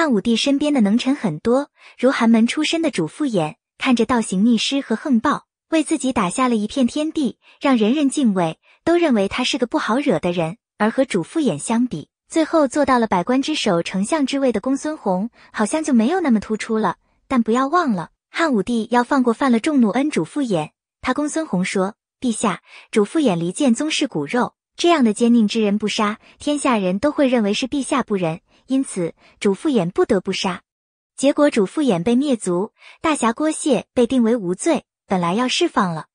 汉武帝身边的能臣很多，如寒门出身的主父偃，看着倒行逆施和横暴，为自己打下了一片天地，让人人敬畏，都认为他是个不好惹的人。而和主父偃相比，最后做到了百官之首、丞相之位的公孙弘，好像就没有那么突出了。但不要忘了，汉武帝要放过犯了众怒恩主父偃，他公孙弘说：“陛下，主父偃离间宗室骨肉，这样的奸佞之人不杀，天下人都会认为是陛下不仁。”因此，主父偃不得不杀，结果主父偃被灭族，大侠郭谢被定为无罪，本来要释放了。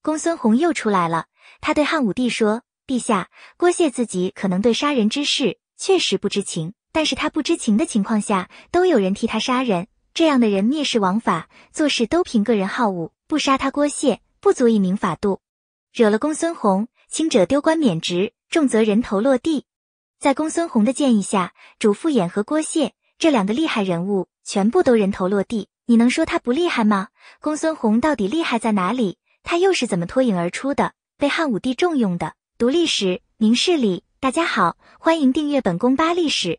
公孙弘又出来了，他对汉武帝说：“陛下，郭谢自己可能对杀人之事确实不知情，但是他不知情的情况下，都有人替他杀人，这样的人蔑视王法，做事都凭个人好恶，不杀他郭谢，不足以明法度。惹了公孙弘，轻者丢官免职，重则人头落地。”在公孙弘的建议下，主父偃和郭谢这两个厉害人物全部都人头落地。你能说他不厉害吗？公孙弘到底厉害在哪里？他又是怎么脱颖而出的？被汉武帝重用的。读历史，明事理。大家好，欢迎订阅本宫八历史。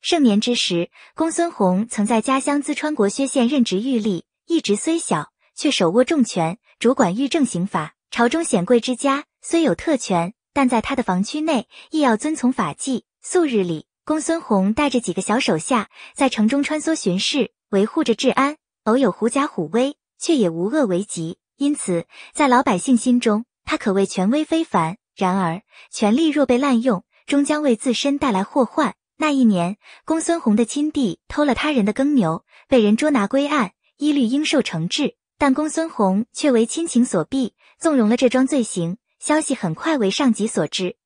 盛年之时，公孙弘曾在家乡淄川国薛县任职御吏，一职虽小，却手握重权，主管狱政刑法。朝中显贵之家虽有特权。但在他的防区内，亦要遵从法纪。素日里，公孙弘带着几个小手下在城中穿梭巡视，维护着治安。偶有狐假虎威，却也无恶为极。因此，在老百姓心中，他可谓权威非凡。然而，权力若被滥用，终将为自身带来祸患。那一年，公孙弘的亲弟偷了他人的耕牛，被人捉拿归案，依律应受惩治。但公孙弘却为亲情所逼，纵容了这桩罪行。消息很快为上级所知，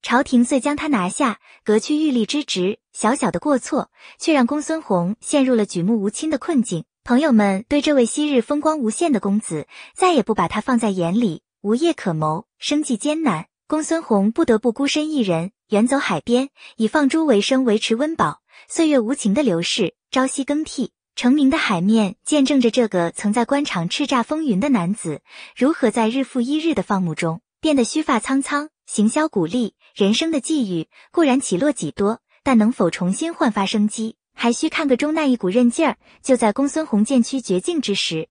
朝廷遂将他拿下，革去御吏之职。小小的过错，却让公孙弘陷入了举目无亲的困境。朋友们对这位昔日风光无限的公子，再也不把他放在眼里。无业可谋，生计艰难，公孙弘不得不孤身一人远走海边，以放猪为生，维持温饱。岁月无情的流逝，朝夕更替，成名的海面见证着这个曾在官场叱咤风云的男子，如何在日复一日的放牧中。变得须发苍苍，行销骨立。人生的际遇固然起落几多，但能否重新焕发生机，还需看个中那一股韧劲儿。就在公孙弘渐趋绝境之时，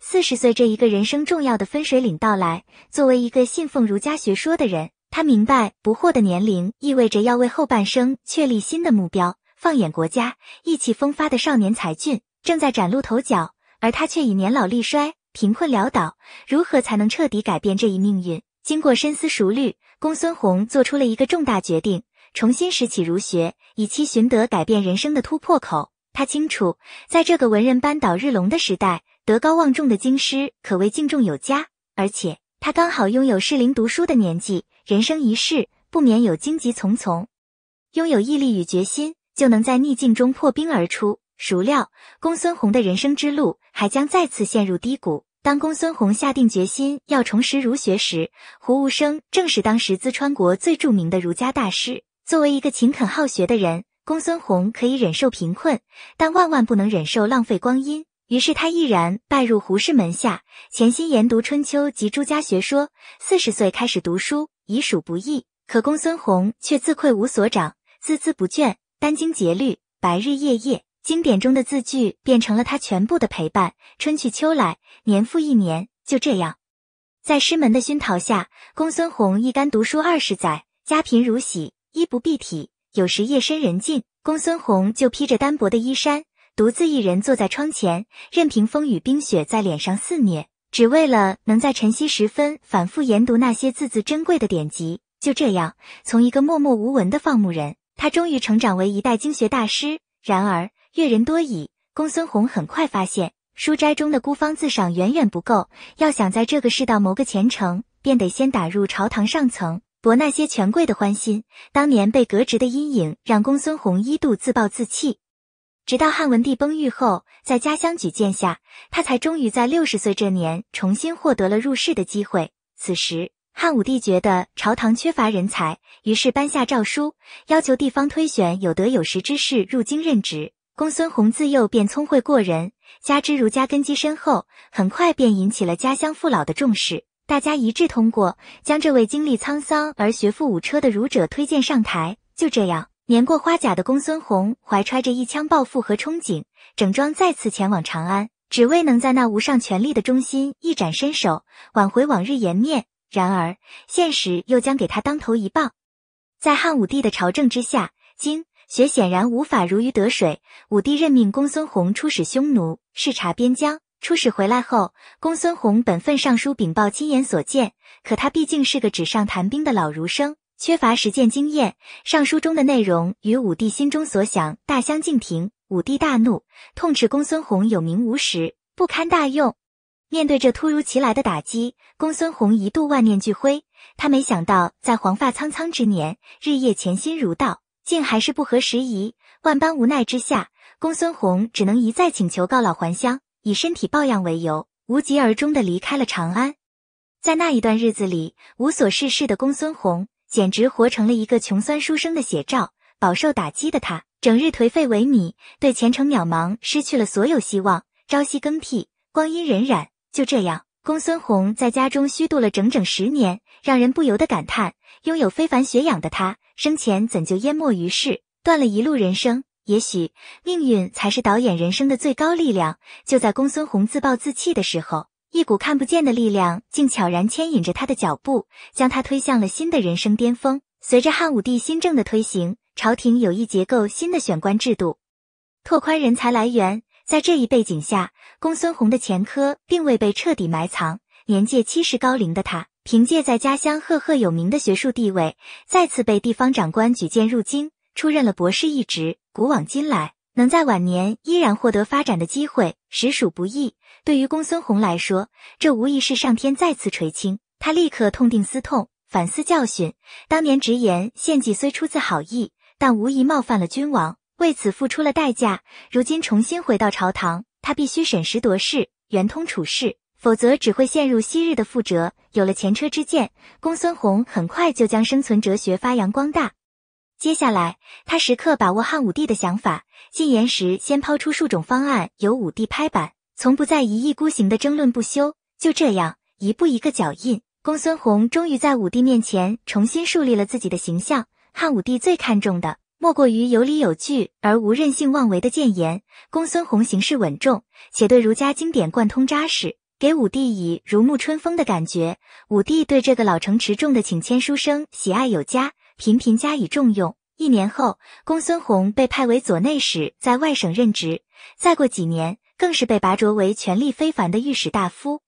四十岁这一个人生重要的分水岭到来。作为一个信奉儒家学说的人，他明白不惑的年龄意味着要为后半生确立新的目标。放眼国家，意气风发的少年才俊正在崭露头角，而他却已年老力衰，贫困潦倒。如何才能彻底改变这一命运？经过深思熟虑，公孙弘做出了一个重大决定，重新拾起儒学，以期寻得改变人生的突破口。他清楚，在这个文人班倒日隆的时代，德高望重的京师可谓敬重有加，而且他刚好拥有适龄读书的年纪，人生一世不免有荆棘丛丛。拥有毅力与决心，就能在逆境中破冰而出。孰料，公孙弘的人生之路还将再次陷入低谷。当公孙弘下定决心要重拾儒学时，胡无生正是当时淄川国最著名的儒家大师。作为一个勤恳好学的人，公孙弘可以忍受贫困，但万万不能忍受浪费光阴。于是他毅然拜入胡氏门下，潜心研读《春秋》及诸家学说。四十岁开始读书，已属不易，可公孙弘却自愧无所长，孜孜不倦，殚精竭虑，白日夜夜。经典中的字句变成了他全部的陪伴。春去秋来，年复一年，就这样，在师门的熏陶下，公孙弘一干读书二十载，家贫如洗，衣不蔽体。有时夜深人静，公孙弘就披着单薄的衣衫，独自一人坐在窗前，任凭风雨冰雪在脸上肆虐，只为了能在晨曦时分反复研读那些字字珍贵的典籍。就这样，从一个默默无闻的放牧人，他终于成长为一代经学大师。然而，阅人多矣，公孙弘很快发现，书斋中的孤芳自赏远远不够。要想在这个世道谋个前程，便得先打入朝堂上层，博那些权贵的欢心。当年被革职的阴影让公孙弘一度自暴自弃，直到汉文帝崩御后，在家乡举荐下，他才终于在六十岁这年重新获得了入仕的机会。此时，汉武帝觉得朝堂缺乏人才，于是颁下诏书，要求地方推选有德有识之士入京任职。公孙弘自幼便聪慧过人，加之儒家根基深厚，很快便引起了家乡父老的重视。大家一致通过，将这位经历沧桑而学富五车的儒者推荐上台。就这样，年过花甲的公孙弘怀揣着一腔抱负和憧憬，整装再次前往长安，只为能在那无上权力的中心一展身手，挽回往日颜面。然而，现实又将给他当头一棒。在汉武帝的朝政之下，经。雪显然无法如鱼得水。武帝任命公孙弘出使匈奴，视察边疆。出使回来后，公孙弘本分上书禀报亲眼所见，可他毕竟是个纸上谈兵的老儒生，缺乏实践经验。上书中的内容与武帝心中所想大相径庭，武帝大怒，痛斥公孙弘有名无实，不堪大用。面对这突如其来的打击，公孙弘一度万念俱灰。他没想到，在黄发苍苍之年，日夜潜心儒道。竟还是不合时宜。万般无奈之下，公孙弘只能一再请求告老还乡，以身体抱恙为由，无疾而终的离开了长安。在那一段日子里，无所事事的公孙弘简直活成了一个穷酸书生的写照。饱受打击的他，整日颓废萎靡，对前程渺茫失去了所有希望。朝夕更替，光阴荏苒，就这样，公孙弘在家中虚度了整整十年，让人不由得感叹：拥有非凡学养的他。生前怎就淹没于世，断了一路人生？也许命运才是导演人生的最高力量。就在公孙弘自暴自弃的时候，一股看不见的力量竟悄然牵引着他的脚步，将他推向了新的人生巅峰。随着汉武帝新政的推行，朝廷有意结构新的选官制度，拓宽人才来源。在这一背景下，公孙弘的前科并未被彻底埋藏。年届七十高龄的他。凭借在家乡赫赫有名的学术地位，再次被地方长官举荐入京，出任了博士一职。古往今来，能在晚年依然获得发展的机会，实属不易。对于公孙弘来说，这无疑是上天再次垂青。他立刻痛定思痛，反思教训。当年直言献计虽出自好意，但无疑冒犯了君王，为此付出了代价。如今重新回到朝堂，他必须审时度势，圆通处事。否则只会陷入昔日的覆辙。有了前车之鉴，公孙弘很快就将生存哲学发扬光大。接下来，他时刻把握汉武帝的想法，进言时先抛出数种方案，由武帝拍板，从不再一意孤行的争论不休。就这样，一步一个脚印，公孙弘终于在武帝面前重新树立了自己的形象。汉武帝最看重的，莫过于有理有据而无任性妄为的谏言。公孙弘行事稳重，且对儒家经典贯通扎实。给武帝以如沐春风的感觉，武帝对这个老成持重的请签书生喜爱有加，频频加以重用。一年后，公孙弘被派为左内史，在外省任职。再过几年，更是被拔擢为权力非凡的御史大夫。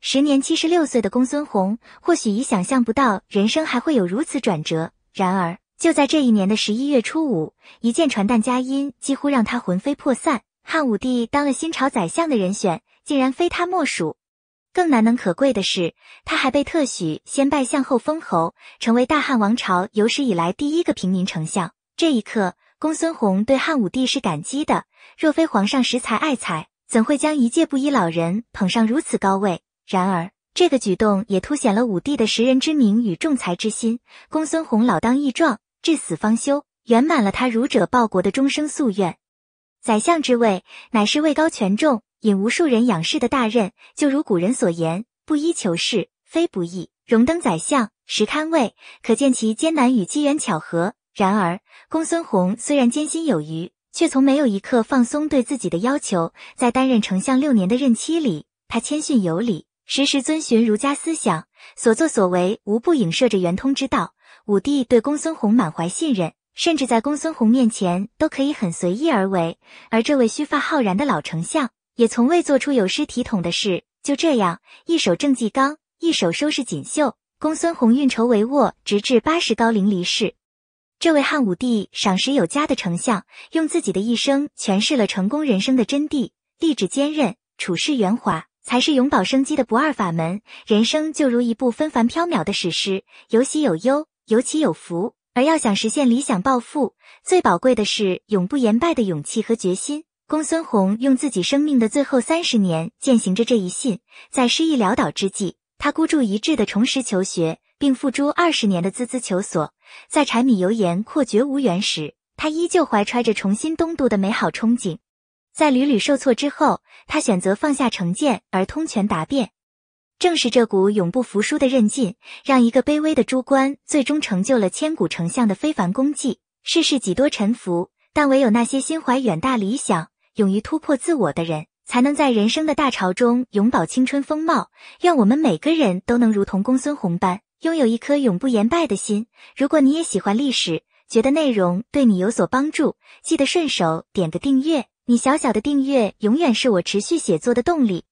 时年七十六岁的公孙弘，或许已想象不到人生还会有如此转折。然而，就在这一年的十一月初五，一件传单佳音，几乎让他魂飞魄散。汉武帝当了新朝宰相的人选。竟然非他莫属，更难能可贵的是，他还被特许先拜相后封侯，成为大汉王朝有史以来第一个平民丞相。这一刻，公孙弘对汉武帝是感激的。若非皇上识才爱才，怎会将一介布衣老人捧上如此高位？然而，这个举动也凸显了武帝的识人之明与重才之心。公孙弘老当益壮，至死方休，圆满了他儒者报国的终生夙愿。宰相之位，乃是位高权重。引无数人仰视的大任，就如古人所言“不依求是，非不易”。荣登宰相，实堪慰，可见其艰难与机缘巧合。然而，公孙弘虽然艰辛有余，却从没有一刻放松对自己的要求。在担任丞相六年的任期里，他谦逊有礼，时时遵循儒家思想，所作所为无不影射着圆通之道。武帝对公孙弘满怀信任，甚至在公孙弘面前都可以很随意而为。而这位须发浩然的老丞相。也从未做出有失体统的事。就这样，一手政绩刚，一手收拾锦绣。公孙弘运筹帷幄，直至八十高龄离世。这位汉武帝赏识有加的丞相，用自己的一生诠释了成功人生的真谛：励志坚韧，处事圆滑，才是永葆生机的不二法门。人生就如一部纷繁飘渺的史诗，有喜有忧，有起有伏。而要想实现理想、抱负，最宝贵的是永不言败的勇气和决心。公孙弘用自己生命的最后三十年践行着这一信，在失意潦倒之际，他孤注一掷的重拾求学，并付诸二十年的孜孜求索。在柴米油盐阔绝无援时，他依旧怀揣着重新东渡的美好憧憬。在屡屡受挫之后，他选择放下成见而通权达变。正是这股永不服输的韧劲，让一个卑微的诸官最终成就了千古丞相的非凡功绩。世事几多沉浮，但唯有那些心怀远大理想。勇于突破自我的人，才能在人生的大潮中永葆青春风貌。愿我们每个人都能如同公孙弘般，拥有一颗永不言败的心。如果你也喜欢历史，觉得内容对你有所帮助，记得顺手点个订阅。你小小的订阅，永远是我持续写作的动力。